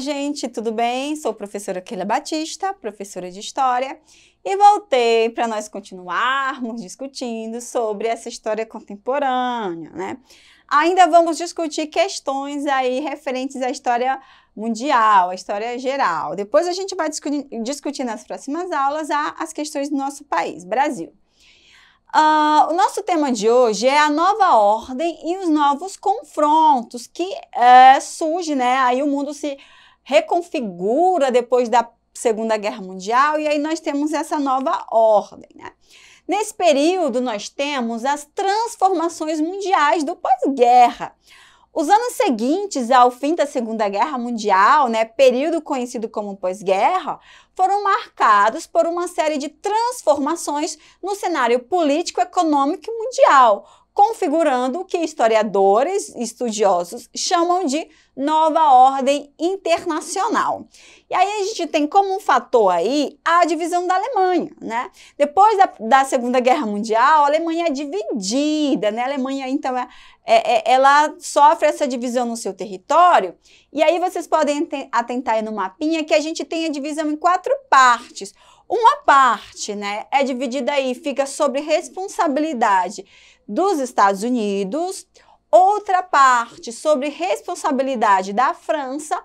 gente, tudo bem? Sou professora Keila Batista, professora de História, e voltei para nós continuarmos discutindo sobre essa história contemporânea, né? Ainda vamos discutir questões aí referentes à história mundial, à história geral. Depois a gente vai discutir, discutir nas próximas aulas as questões do nosso país, Brasil. Uh, o nosso tema de hoje é a nova ordem e os novos confrontos que uh, surge, né? Aí o mundo se reconfigura depois da Segunda Guerra Mundial e aí nós temos essa nova ordem. Né? Nesse período, nós temos as transformações mundiais do pós-guerra. Os anos seguintes ao fim da Segunda Guerra Mundial, né, período conhecido como pós-guerra, foram marcados por uma série de transformações no cenário político-econômico mundial, configurando o que historiadores e estudiosos chamam de nova ordem internacional. E aí a gente tem como um fator aí a divisão da Alemanha, né? Depois da, da Segunda Guerra Mundial, a Alemanha é dividida, né? A Alemanha, então, é, é, é ela sofre essa divisão no seu território. E aí vocês podem atentar aí no mapinha que a gente tem a divisão em quatro partes. Uma parte, né, é dividida aí, fica sobre responsabilidade dos Estados Unidos, outra parte sobre responsabilidade da França,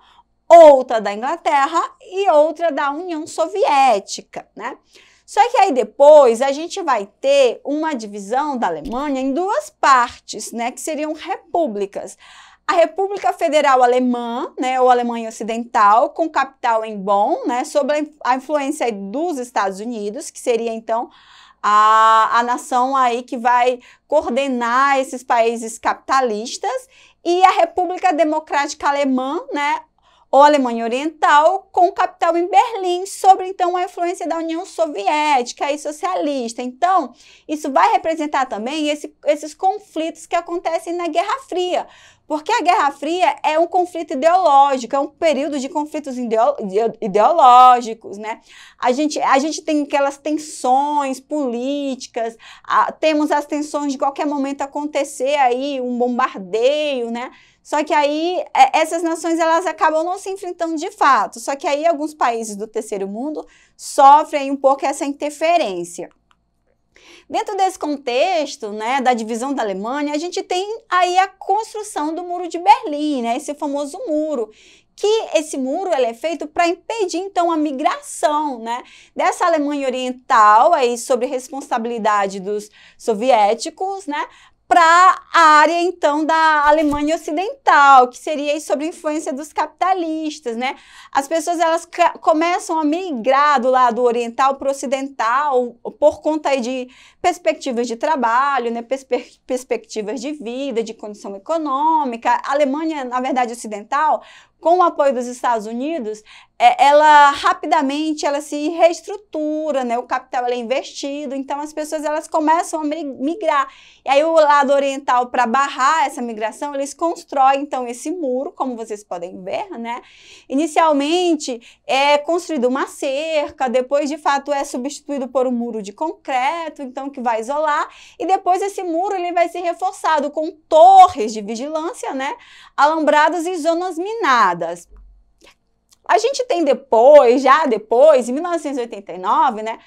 outra da Inglaterra e outra da União Soviética, né? Só que aí depois a gente vai ter uma divisão da Alemanha em duas partes, né, que seriam repúblicas. A República Federal Alemã, né, ou Alemanha Ocidental, com capital em Bonn, né, sob a influência dos Estados Unidos, que seria então a, a nação aí que vai coordenar esses países capitalistas e a República Democrática Alemã, né, ou Alemanha Oriental, com capital em Berlim, sobre então a influência da União Soviética e socialista. Então, isso vai representar também esse, esses conflitos que acontecem na Guerra Fria, porque a Guerra Fria é um conflito ideológico, é um período de conflitos ideológicos, né? A gente, a gente tem aquelas tensões políticas, a, temos as tensões de qualquer momento acontecer aí um bombardeio, né? Só que aí é, essas nações elas acabam não se enfrentando de fato. Só que aí alguns países do terceiro mundo sofrem um pouco essa interferência. Dentro desse contexto, né, da divisão da Alemanha, a gente tem aí a construção do Muro de Berlim, né, esse famoso muro, que esse muro ele é feito para impedir então a migração, né, dessa Alemanha Oriental aí sobre responsabilidade dos soviéticos, né, para a área então da Alemanha Ocidental, que seria sobre a influência dos capitalistas, né? As pessoas elas começam a migrar do lado oriental para o ocidental por conta de perspectivas de trabalho, né? Perspe perspectivas de vida, de condição econômica. A Alemanha, na verdade, ocidental com o apoio dos Estados Unidos, é, ela rapidamente ela se reestrutura, né? O capital é investido, então as pessoas elas começam a migrar. E aí o lado oriental para barrar essa migração, eles constroem então esse muro, como vocês podem ver, né? Inicialmente é construído uma cerca, depois de fato é substituído por um muro de concreto, então que vai isolar, e depois esse muro ele vai ser reforçado com torres de vigilância, né? Alambrados e zonas minadas privadas. A gente tem depois, já depois, em 1989, né?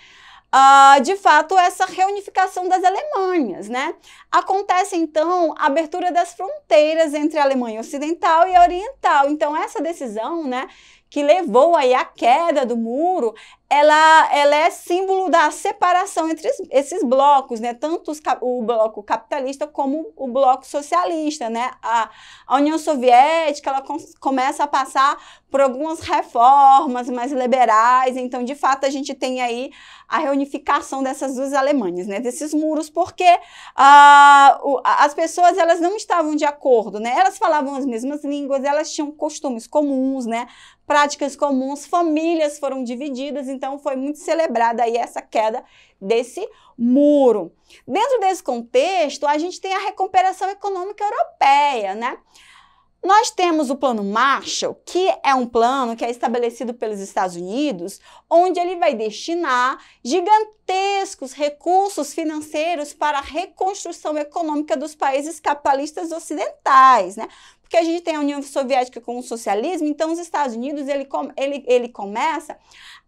Uh, de fato, essa reunificação das Alemanhas, né? Acontece então a abertura das fronteiras entre a Alemanha Ocidental e a Oriental. Então, essa decisão, né, que levou aí à queda do muro, ela, ela é símbolo da separação entre esses blocos, né? tanto os, o bloco capitalista como o bloco socialista. Né? A, a União Soviética ela com, começa a passar por algumas reformas mais liberais, então, de fato, a gente tem aí a reunificação dessas duas Alemanhas, né? desses muros, porque ah, o, as pessoas elas não estavam de acordo, né? elas falavam as mesmas línguas, elas tinham costumes comuns, né? práticas comuns, famílias foram divididas, então foi muito celebrada aí essa queda desse muro. Dentro desse contexto, a gente tem a recuperação econômica europeia, né? Nós temos o Plano Marshall, que é um plano que é estabelecido pelos Estados Unidos, onde ele vai destinar gigantescos recursos financeiros para a reconstrução econômica dos países capitalistas ocidentais, né? Porque a gente tem a União Soviética com o socialismo, então os Estados Unidos ele, ele, ele começa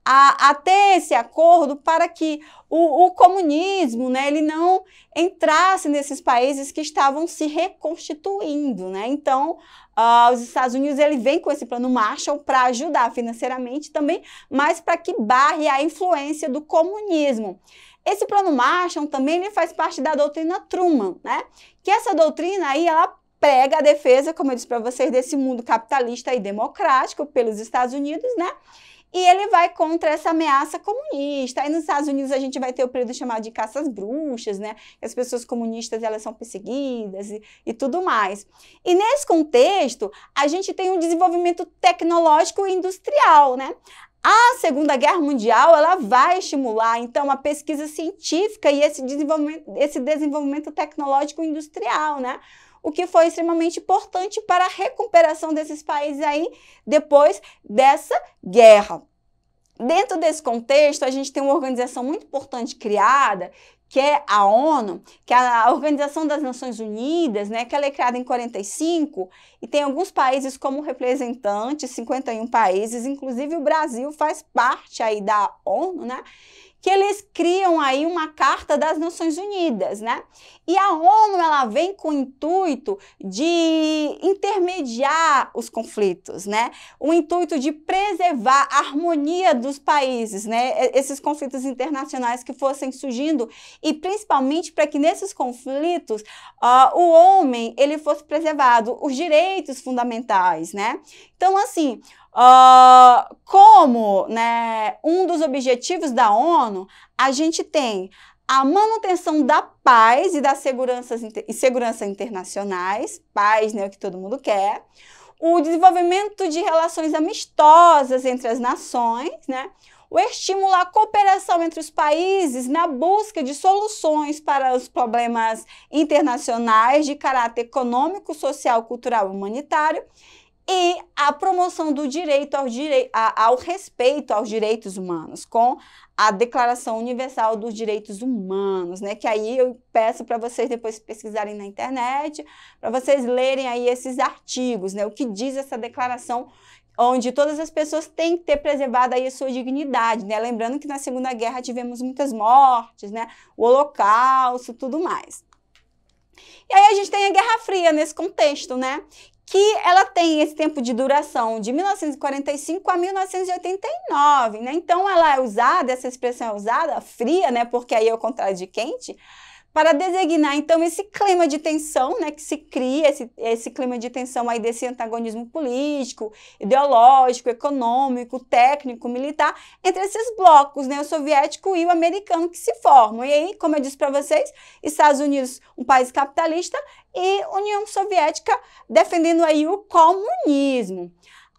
a, a ter esse acordo para que o, o, comunismo né, ele não entrasse nesses países que estavam se reconstituindo. Né? Então, uh, os Estados Unidos ele vem com esse plano Marshall para ajudar financeiramente também, mas para que barre a influência do comunismo. Esse plano Marshall também ele faz parte da doutrina Truman, né? Que essa doutrina aí ela prega a defesa, como eu disse para vocês, desse mundo capitalista e democrático pelos Estados Unidos, né? E ele vai contra essa ameaça comunista. Aí nos Estados Unidos a gente vai ter o período chamado de caças bruxas, né? As pessoas comunistas elas são perseguidas e, e tudo mais. E nesse contexto a gente tem um desenvolvimento tecnológico e industrial, né? A Segunda Guerra Mundial ela vai estimular então a pesquisa científica e esse desenvolvimento, esse desenvolvimento tecnológico industrial, né? o que foi extremamente importante para a recuperação desses países aí depois dessa guerra. Dentro desse contexto, a gente tem uma organização muito importante criada, que é a ONU, que é a Organização das Nações Unidas, né, que ela é criada em 45 e tem alguns países como representantes, 51 países, inclusive o Brasil faz parte aí da ONU, né? que eles criam aí uma carta das Nações Unidas, né? E a ONU ela vem com o intuito de intermediar os conflitos, né? O intuito de preservar a harmonia dos países, né? Esses conflitos internacionais que fossem surgindo e principalmente para que nesses conflitos uh, o homem ele fosse preservado, os direitos fundamentais, né? Então assim Uh, como né, um dos objetivos da ONU, a gente tem a manutenção da paz e da segurança, e segurança internacionais, paz né, o que todo mundo quer, o desenvolvimento de relações amistosas entre as nações, né, o estímulo à cooperação entre os países na busca de soluções para os problemas internacionais de caráter econômico, social, cultural e humanitário e a promoção do direito ao, direi a, ao respeito aos direitos humanos, com a Declaração Universal dos Direitos Humanos, né? Que aí eu peço para vocês depois pesquisarem na internet, para vocês lerem aí esses artigos, né? O que diz essa declaração onde todas as pessoas têm que ter preservada aí a sua dignidade, né? Lembrando que na Segunda Guerra tivemos muitas mortes, né? O Holocausto, tudo mais. E aí a gente tem a Guerra Fria nesse contexto, né? que ela tem esse tempo de duração de 1945 a 1989, né? Então ela é usada, essa expressão é usada, fria, né? Porque aí é o contrário de quente, para designar então esse clima de tensão, né, que se cria esse, esse clima de tensão aí desse antagonismo político, ideológico, econômico, técnico, militar entre esses blocos, né, o soviético e o americano que se formam. E aí, como eu disse para vocês, Estados Unidos, um país capitalista, e União Soviética defendendo aí o comunismo.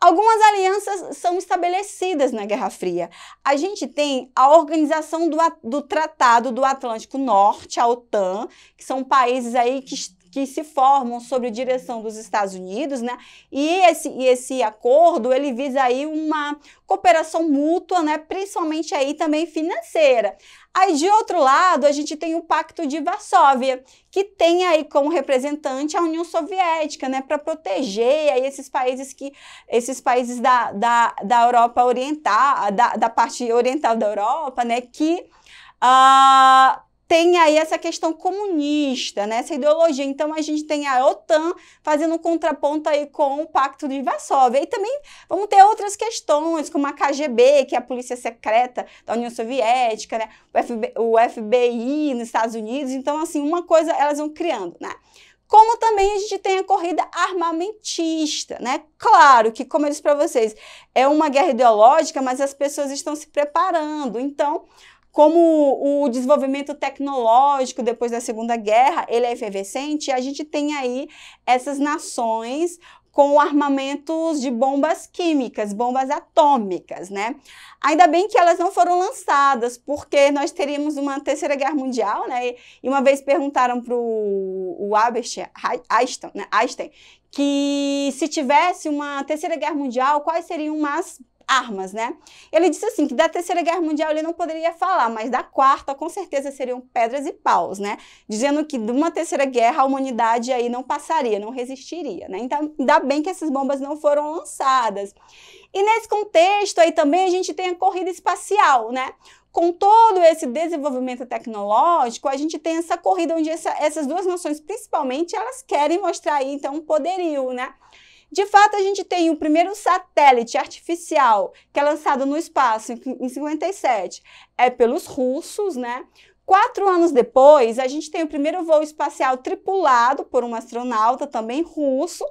Algumas alianças são estabelecidas na Guerra Fria. A gente tem a organização do, do Tratado do Atlântico Norte, a OTAN, que são países aí que que se formam sobre direção dos Estados Unidos, né? E esse, e esse acordo ele visa aí uma cooperação mútua, né? Principalmente aí também financeira. Aí de outro lado a gente tem o Pacto de Varsóvia, que tem aí como representante a União Soviética, né? Para proteger aí esses países que esses países da, da, da Europa Oriental, da, da parte oriental da Europa, né? Que uh, tem aí essa questão comunista, né, essa ideologia. Então a gente tem a OTAN fazendo um contraponto aí com o Pacto de Varsóvia. E também vamos ter outras questões, como a KGB, que é a polícia secreta da União Soviética, né, o, FB, o FBI nos Estados Unidos. Então, assim, uma coisa elas vão criando, né? como também a gente tem a corrida armamentista, né? Claro que, como eu disse para vocês, é uma guerra ideológica, mas as pessoas estão se preparando. Então, como o desenvolvimento tecnológico depois da Segunda Guerra, ele é efervescente, a gente tem aí essas nações com armamentos de bombas químicas, bombas atômicas, né? Ainda bem que elas não foram lançadas, porque nós teríamos uma terceira guerra mundial, né? E uma vez perguntaram para o Einstein, né? Einstein que se tivesse uma terceira guerra mundial, quais seriam as armas, né? Ele disse assim que da Terceira Guerra Mundial ele não poderia falar, mas da quarta com certeza seriam pedras e paus, né? Dizendo que de uma terceira guerra a humanidade aí não passaria, não resistiria, né? Então, ainda bem que essas bombas não foram lançadas. E nesse contexto aí também a gente tem a corrida espacial, né? com todo esse desenvolvimento tecnológico, a gente tem essa corrida onde essa, essas duas nações, principalmente, elas querem mostrar aí, então, um poderio, né? De fato, a gente tem o primeiro satélite artificial que é lançado no espaço em 57, é pelos russos, né? Quatro anos depois, a gente tem o primeiro voo espacial tripulado por um astronauta também russo,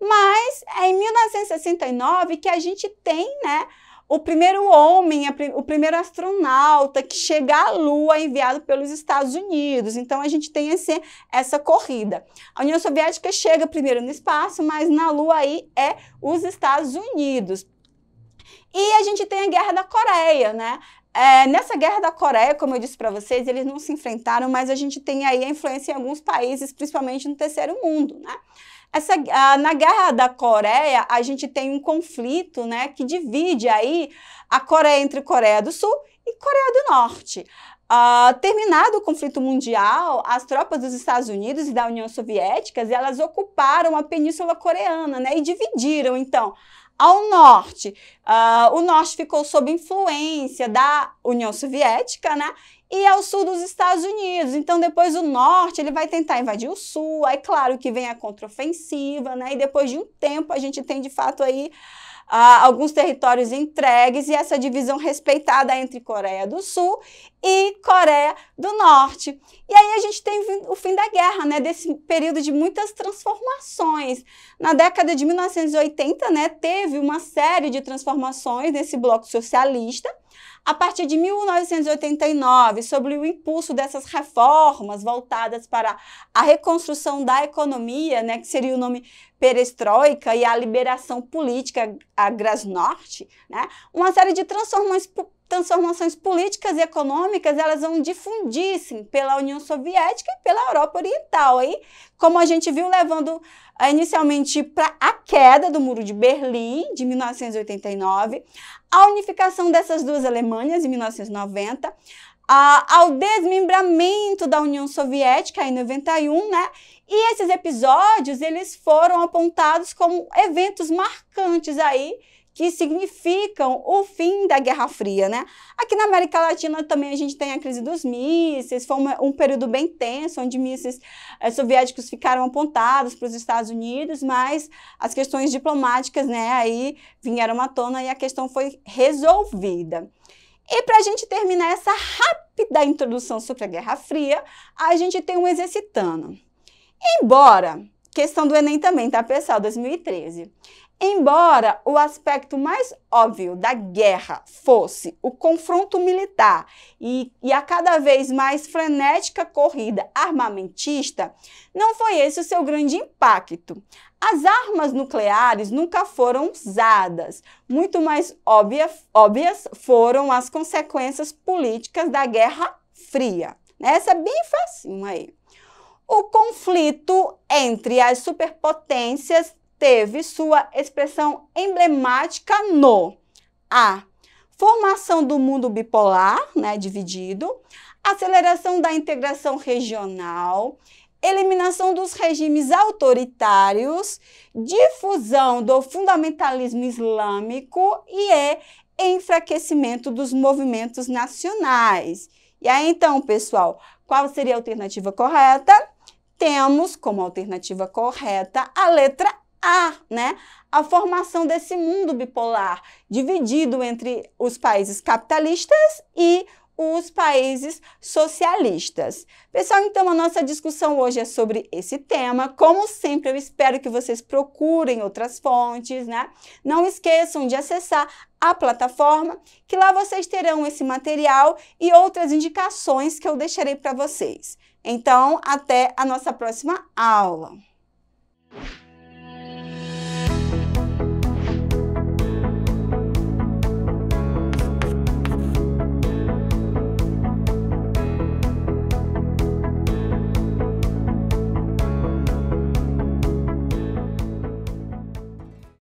mas é em 1969 que a gente tem, né, o primeiro homem, o primeiro astronauta que chega à Lua enviado pelos Estados Unidos. Então a gente tem esse, essa corrida. A União Soviética chega primeiro no espaço, mas na Lua aí é os Estados Unidos. E a gente tem a Guerra da Coreia, né? É, nessa guerra da Coreia, como eu disse para vocês, eles não se enfrentaram, mas a gente tem aí a influência em alguns países, principalmente no terceiro mundo, né? Essa, na Guerra da Coreia, a gente tem um conflito né, que divide aí a Coreia entre Coreia do Sul e Coreia do Norte. Uh, terminado o conflito mundial, as tropas dos Estados Unidos e da União Soviética, elas ocuparam a Península Coreana, né, e dividiram, então, ao norte. Uh, o norte ficou sob influência da União Soviética, né, e ao sul dos Estados Unidos. Então depois o norte ele vai tentar invadir o sul. Aí claro que vem a contraofensiva, né? E depois de um tempo a gente tem de fato aí alguns territórios entregues e essa divisão respeitada entre Coreia do Sul e Coreia do Norte. E aí a gente tem o fim da guerra, né? Desse período de muitas transformações. Na década de 1980, né? Teve uma série de transformações nesse bloco socialista a partir de 1989, sobre o impulso dessas reformas voltadas para a reconstrução da economia, né, que seria o nome perestroika, e a liberação política, a Grasnorte, né, uma série de transformações transformações políticas e econômicas elas vão difundir-se pela União Soviética e pela Europa Oriental, aí, como a gente viu levando ah, inicialmente para a queda do Muro de Berlim de 1989, a unificação dessas duas Alemanhas em 1990, ao desmembramento da União Soviética em 91, né? E esses episódios eles foram apontados como eventos marcantes aí que significam o fim da Guerra Fria, né? Aqui na América Latina também a gente tem a crise dos mísseis, foi um período bem tenso, onde mísseis eh, soviéticos ficaram apontados para os Estados Unidos, mas as questões diplomáticas, né, aí vieram à tona e a questão foi resolvida. E para a gente terminar essa rápida introdução sobre a Guerra Fria, a gente tem um exercitano. Embora, questão do Enem também, tá pessoal, 2013. Embora o aspecto mais óbvio da guerra fosse o confronto militar e, e, a cada vez mais frenética corrida armamentista, não foi esse o seu grande impacto. As armas nucleares nunca foram usadas, muito mais óbvia, óbvias foram as consequências políticas da Guerra Fria. Essa é bem facinho aí. O conflito entre as superpotências teve sua expressão emblemática no A. Formação do mundo bipolar, né, dividido, aceleração da integração regional, eliminação dos regimes autoritários, difusão do fundamentalismo islâmico e é enfraquecimento dos movimentos nacionais. E aí então, pessoal, qual seria a alternativa correta? Temos como alternativa correta a letra né, a formação desse mundo bipolar, dividido entre os países capitalistas e os países socialistas. Pessoal, então a nossa discussão hoje é sobre esse tema. Como sempre, eu espero que vocês procurem outras fontes, né? Não esqueçam de acessar a plataforma, que lá vocês terão esse material e outras indicações que eu deixarei para vocês. Então, até a nossa próxima aula.